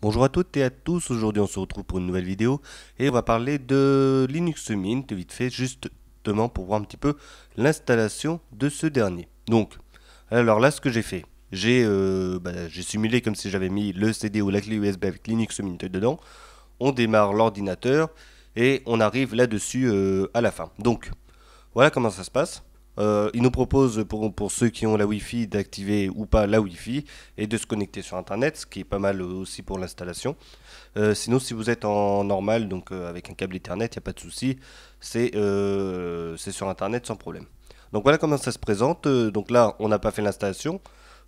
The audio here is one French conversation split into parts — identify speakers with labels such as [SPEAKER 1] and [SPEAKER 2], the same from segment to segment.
[SPEAKER 1] Bonjour à toutes et à tous, aujourd'hui on se retrouve pour une nouvelle vidéo et on va parler de Linux Mint vite fait justement pour voir un petit peu l'installation de ce dernier. Donc, alors là ce que j'ai fait, j'ai euh, bah, simulé comme si j'avais mis le CD ou la clé USB avec Linux Mint dedans, on démarre l'ordinateur et on arrive là-dessus euh, à la fin. Donc, voilà comment ça se passe. Euh, il nous propose pour, ceux qui ont la Wi-Fi d'activer ou pas la Wi-Fi et de se connecter sur Internet, ce qui est pas mal aussi pour l'installation. Euh, sinon, si vous êtes en normal, donc euh, avec un câble Ethernet, il n'y a pas de souci, c'est sur Internet sans problème. Donc voilà comment ça se présente. Donc là, on n'a pas fait l'installation.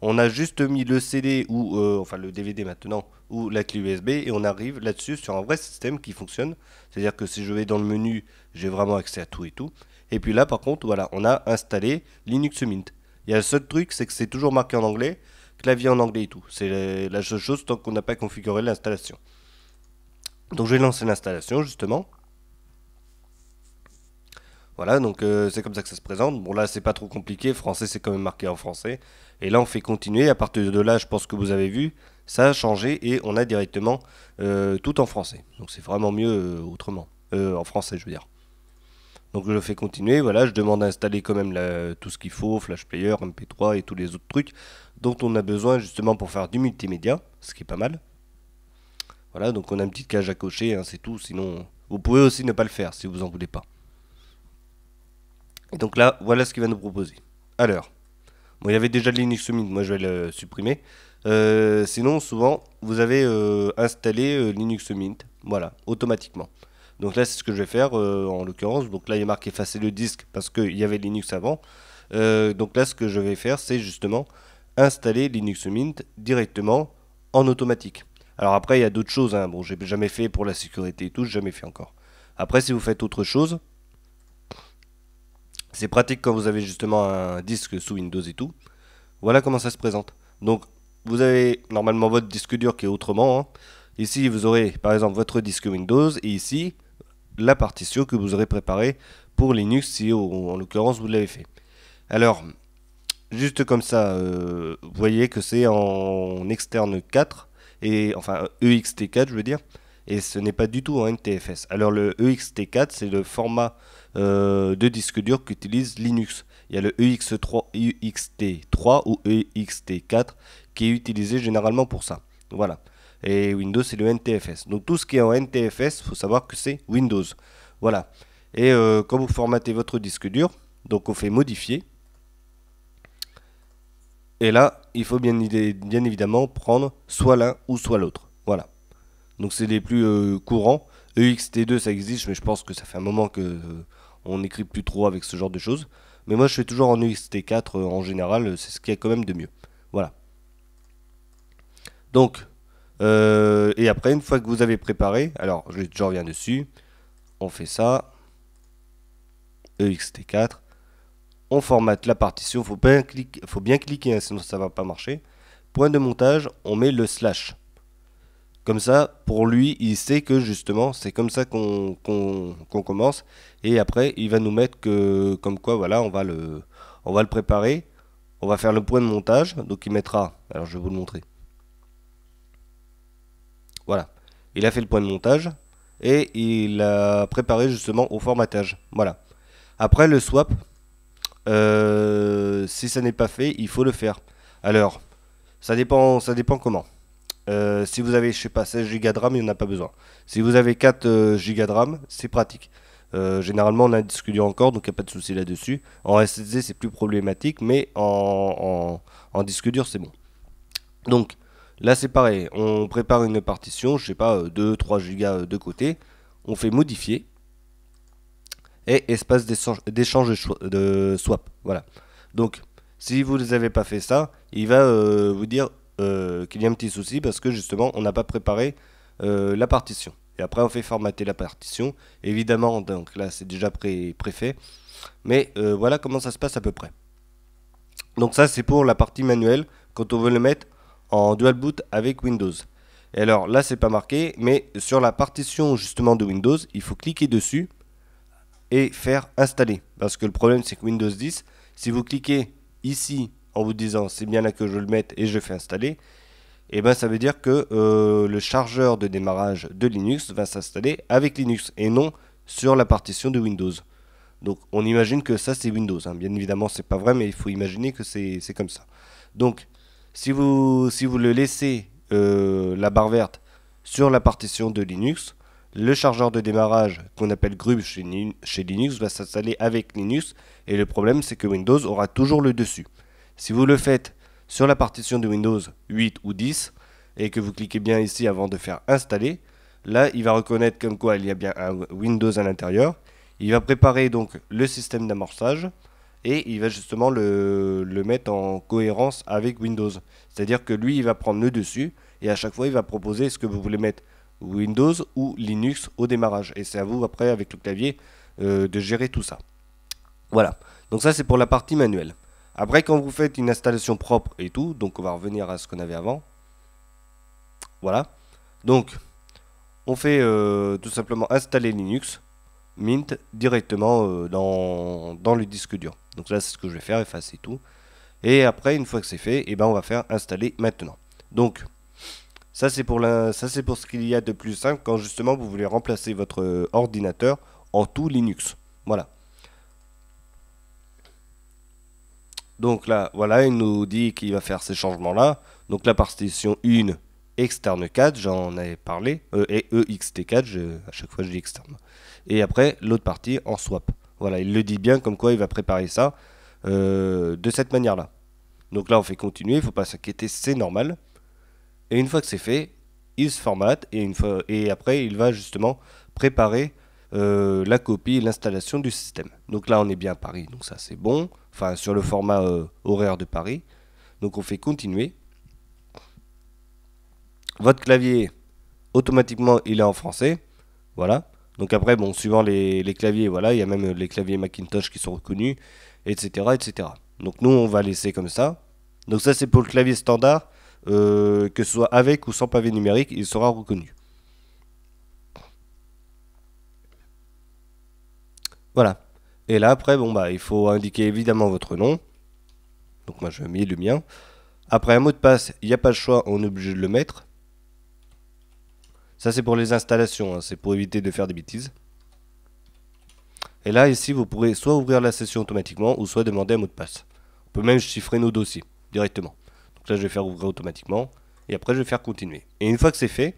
[SPEAKER 1] On a juste mis le CD ou enfin le DVD maintenant ou la clé USB et on arrive là-dessus sur un vrai système qui fonctionne. C'est-à-dire que si je vais dans le menu, j'ai vraiment accès à tout et tout. Et puis là, par contre, voilà, on a installé Linux Mint. Il y a le seul truc, c'est que c'est toujours marqué en anglais, clavier en anglais et tout. C'est la seule chose tant qu'on n'a pas configuré l'installation. Donc je vais lancer l'installation justement. Voilà, donc euh, c'est comme ça que ça se présente. Bon là c'est pas trop compliqué, français c'est quand même marqué en français. Et là on fait continuer, à partir de là je pense que vous avez vu, ça a changé et on a directement euh, tout en français. Donc c'est vraiment mieux euh, autrement, en français je veux dire. Donc je le fais continuer, voilà, je demande à installer quand même tout ce qu'il faut, Flash Player, MP3 et tous les autres trucs dont on a besoin justement pour faire du multimédia, ce qui est pas mal. Voilà, donc on a une petite cage à cocher, hein, c'est tout, sinon vous pouvez aussi ne pas le faire si vous en voulez pas. Et donc là, voilà ce qu'il va nous proposer. Alors, bon, il y avait déjà Linux Mint, moi je vais le supprimer. Euh, sinon, souvent, vous avez euh, installé euh, Linux Mint, voilà, automatiquement. Donc là, c'est ce que je vais faire euh, en l'occurrence. Donc là, il est marqué effacer le disque parce qu'il y avait Linux avant. Euh, donc là, ce que je vais faire, c'est justement installer Linux Mint directement en automatique. Alors après, il y a d'autres choses. Hein. Bon, je j'ai jamais fait pour la sécurité et tout, jamais fait encore. Après, si vous faites autre chose, c'est pratique quand vous avez justement un disque sous Windows et tout. Voilà comment ça se présente. Donc, vous avez normalement votre disque dur qui est autrement. Hein. Ici, vous aurez par exemple votre disque Windows et ici, la partition que vous aurez préparée pour Linux si en l'occurrence vous l'avez fait. Alors, juste comme ça, euh, vous voyez que c'est en externe 4, et enfin EXT4 je veux dire, et ce n'est pas du tout en NTFS. Alors le EXT4 c'est le format euh, de disque dur qu'utilise Linux. Il y a le 3 e EXT3 ou EXT4 qui est utilisé généralement pour ça. Voilà et Windows c'est le NTFS. Donc tout ce qui est en NTFS, faut savoir que c'est Windows. Voilà. Et quand euh, vous formatez votre disque dur, donc on fait modifier. Et là, il faut bien, évidemment prendre soit l'un ou soit l'autre. Voilà. Donc c'est les plus euh, courants. EXT2 ça existe, mais je pense que ça fait un moment que euh, on n'écrit plus trop avec ce genre de choses. Mais moi je fais toujours en EXT4 en général, c'est ce qu'il y a quand même de mieux. Voilà. Donc euh, et après, une fois que vous avez préparé, alors je, reviens dessus, on fait ça, EXT4, on formate la partition, faut bien cliquer, faut bien cliquer hein, sinon ça va pas marcher. Point de montage, on met le slash. Comme ça, pour lui, il sait que justement, c'est comme ça qu'on commence. Et après, il va nous mettre que, comme quoi, voilà, on va le, on va le préparer. On va faire le point de montage. Donc il mettra, alors je vais vous le montrer. Voilà. Il a fait le point de montage et il a préparé justement au formatage. Voilà. Après le swap, euh, si ça n'est pas fait, il faut le faire. Alors, ça dépend, ça dépend comment. Euh, si vous avez, je sais pas, 16 Go de RAM, il n'y en a pas besoin. Si vous avez 4 euh, Go de RAM, c'est pratique. généralement, on a disque dur encore, donc il n'y a pas de souci là-dessus. En SSD, c'est plus problématique, mais en, en disque dur, c'est bon. Donc, Là, c'est pareil. On prépare une partition, je sais pas, 2-3 euh, gigas euh, de côté. On fait modifier. Et espace d'échange de swap. Voilà. Donc, si vous n'avez pas fait ça, il va euh, vous dire qu'il y a un petit souci parce que justement, on n'a pas préparé la partition. Et après, on fait formater la partition. Évidemment, donc là, c'est déjà pré préfet. Mais voilà comment ça se passe à peu près. Donc ça, c'est pour la partie manuelle. Quand on veut le mettre en dual boot avec Windows. Et alors là, c'est pas marqué, mais sur la partition justement de Windows, il faut cliquer dessus et faire installer. Parce que le problème, c'est que Windows 10, si vous cliquez ici en vous disant c'est bien là que je le mette et je fais installer, et eh ben ça veut dire que euh, le chargeur de démarrage de Linux va s'installer avec Linux et non sur la partition de Windows. Donc on imagine que ça c'est Windows. Hein. Bien évidemment c'est pas vrai mais il faut imaginer que c'est comme ça. Donc si vous, le laissez euh, la barre verte sur la partition de Linux, le chargeur de démarrage qu'on appelle grub chez, chez Linux va s'installer avec Linux et le problème c'est que Windows aura toujours le dessus. Si vous le faites sur la partition de Windows 8 ou 10 et que vous cliquez bien ici avant de faire installer, là il va reconnaître comme quoi il y a bien un Windows à l'intérieur. Il va préparer donc le système d'amorçage et il va justement le, mettre en cohérence avec Windows. C'est-à-dire que lui, il va prendre le dessus et à chaque fois, il va proposer ce que vous voulez mettre Windows ou Linux au démarrage. Et c'est à vous, après, avec le clavier, euh, de gérer tout ça. Voilà. Donc ça, c'est pour la partie manuelle. Après, quand vous faites une installation propre et tout, donc on va revenir à ce qu'on avait avant. Voilà. Donc, on fait euh, tout simplement installer Linux. Mint directement euh, dans, le disque dur. Donc là, c'est ce que je vais faire, effacer tout. Et après, une fois que c'est fait, et eh ben, on va faire installer maintenant. Donc, ça c'est pour, la... Ça, c'est pour ce qu'il y a de plus simple quand justement vous voulez remplacer votre ordinateur en tout Linux. Voilà. Donc là, voilà, il nous dit qu'il va faire ces changements-là. Donc la partition 1, externe 4, j'en avais parlé, et e, e, EXT4, à chaque fois je dis externe. Et après, l'autre partie en swap. Voilà, il le dit bien comme quoi il va préparer ça euh, de cette manière-là. Donc là, on fait continuer, il ne faut pas s'inquiéter, c'est normal. Et une fois que c'est fait, il se formate et, une fois, et après, il va justement préparer euh, la copie l'installation du système. Donc là, on est bien à Paris, donc ça c'est bon. Enfin, sur le format euh, horaire de Paris. Donc on fait continuer votre clavier, automatiquement, il est en français. Voilà. Donc après, bon, suivant les, claviers, voilà, il y a même les claviers Macintosh qui sont reconnus, etc., etc. Donc nous, on va laisser comme ça. Donc ça, c'est pour le clavier standard, euh, que ce soit avec ou sans pavé numérique, il sera reconnu. Voilà. Et là, après, bon, bah, il faut indiquer évidemment votre nom. Donc moi, je vais mettre le mien. Après, un mot de passe, il n'y a pas le choix, on est obligé de le mettre. Ça, c'est pour les installations, hein. c'est pour éviter de faire des bêtises. Et là, ici, vous pourrez soit ouvrir la session automatiquement ou soit demander un mot de passe. On peut même chiffrer nos dossiers directement. Donc là, je vais faire ouvrir automatiquement et après, je vais faire continuer. Et une fois que c'est fait,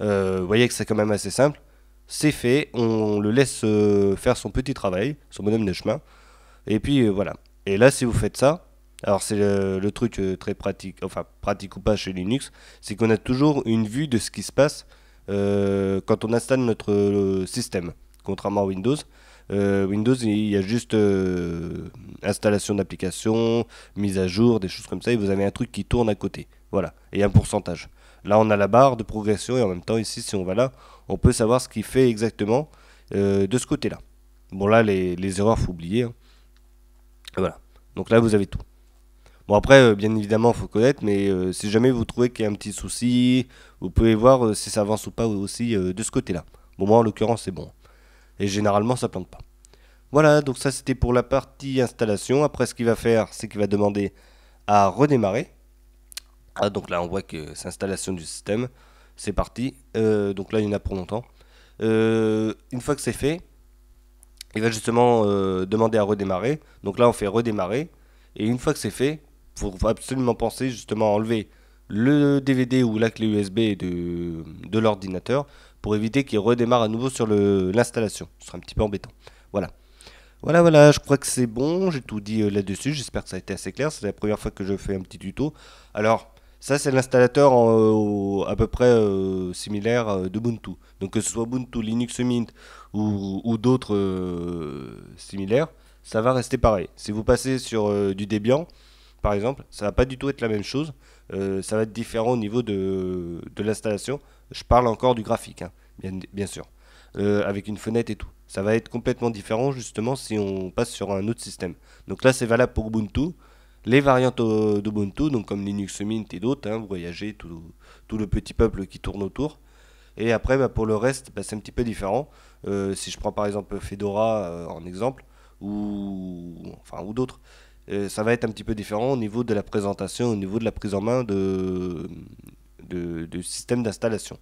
[SPEAKER 1] euh, vous voyez que c'est quand même assez simple. C'est fait, on le laisse euh, faire son petit travail, son bonhomme de chemin. Et puis euh, voilà. Et là, si vous faites ça, alors c'est le, truc euh, très pratique, enfin pratique ou pas chez Linux, c'est qu'on a toujours une vue de ce qui se passe euh, quand on installe notre euh, système, contrairement à Windows. Windows, il y a juste installation d'applications, mise à jour, des choses comme ça, et vous avez un truc qui tourne à côté. Voilà, et un pourcentage. Là, on a la barre de progression, et en même temps, ici, si on va là, on peut savoir ce qu'il fait exactement de ce côté-là. Bon, là, les, les erreurs, faut oublier. Hein. Voilà, donc là, vous avez tout. Bon, après, euh, bien évidemment, il faut connaître, mais euh, si jamais vous trouvez qu'il y a un petit souci, vous pouvez voir euh, si ça avance ou pas aussi de ce côté-là. Bon, moi, en l'occurrence, c'est bon. Et généralement, ça plante pas. Voilà, donc ça c'était pour la partie installation. Après, ce qu'il va faire, c'est qu'il va demander à redémarrer. Ah, donc là, on voit que c'est installation du système. C'est parti. donc là, il y en a pour longtemps. une fois que c'est fait, il va justement demander à redémarrer. Donc là, on fait redémarrer. Et une fois que c'est fait, faut absolument penser justement à enlever le DVD ou la clé USB de, de l'ordinateur pour éviter qu'il redémarre à nouveau sur l'installation. Ce sera un petit peu embêtant. Voilà. Voilà, voilà, je crois que c'est bon, j'ai tout dit euh, là-dessus, j'espère que ça a été assez clair, c'est la première fois que je fais un petit tuto. Alors, ça c'est l'installateur à peu près euh, similaire euh, de Ubuntu. Donc que ce soit Ubuntu, Linux Mint ou, ou d'autres similaires, ça va rester pareil. Si vous passez sur du Debian, par exemple, ça va pas du tout être la même chose. Euh, ça va être différent au niveau de, l'installation. Je parle encore du graphique, hein, bien, sûr, euh, avec une fenêtre et tout. Ça va être complètement différent justement si on passe sur un autre système. Donc là, c'est valable pour Ubuntu. Les variantes euh, d'Ubuntu, donc comme Linux Mint et d'autres, hein, vous tout, le petit peuple qui tourne autour. Et après, bah, pour le reste, bah, c'est un petit peu différent. si je prends par exemple Fedora en exemple, ou, enfin, ou d'autres, euh, ça va être un petit peu différent au niveau de la présentation, au niveau de la prise en main de, système d'installation.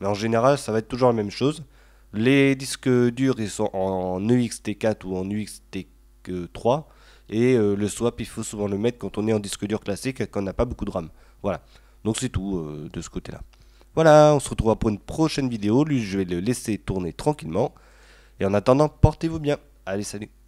[SPEAKER 1] Mais en général, ça va être toujours la même chose. Les disques durs, ils sont en EXT4 e ou en ext 3 Et euh, le swap, il faut souvent le mettre quand on est en disque dur classique et qu'on n'a pas beaucoup de RAM. Voilà. Donc c'est tout euh, de ce côté-là. Voilà, on se retrouvera pour une prochaine vidéo. Lui, je vais le laisser tourner tranquillement. Et en attendant, portez-vous bien. Allez, salut